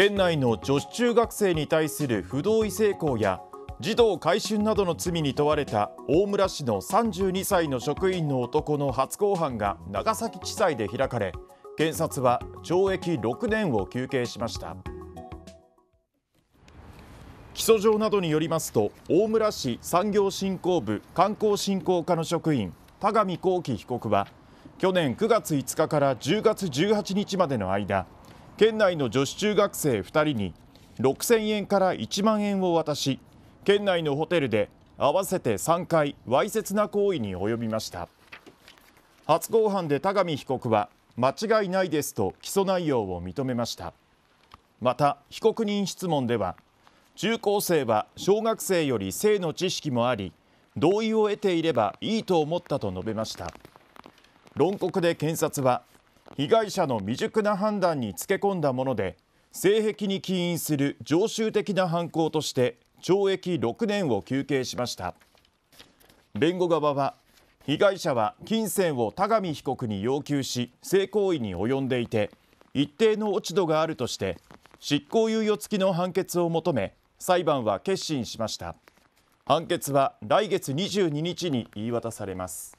県内の女子中学生に対する不同意性交や児童買春などの罪に問われた大村市の32歳の職員の男の初公判が長崎地裁で開かれ検察は懲役6年を求刑しました起訴状などによりますと大村市産業振興部観光振興課の職員田上幸喜被告は去年9月5日から10月18日までの間県内の女子中学生2人に6000円から1万円を渡し県内のホテルで合わせて3回わいせつな行為に及びました初公判で田上被告は間違いないですと起訴内容を認めましたまた被告人質問では中高生は小学生より性の知識もあり同意を得ていればいいと思ったと述べました論告で検察は被害者の未熟な判断につけ込んだもので性癖に起因する常習的な犯行として懲役6年を求刑しました弁護側は被害者は金銭を田上被告に要求し性行為に及んでいて一定の落ち度があるとして執行猶予付きの判決を求め裁判は決心しました判決は来月22日に言い渡されます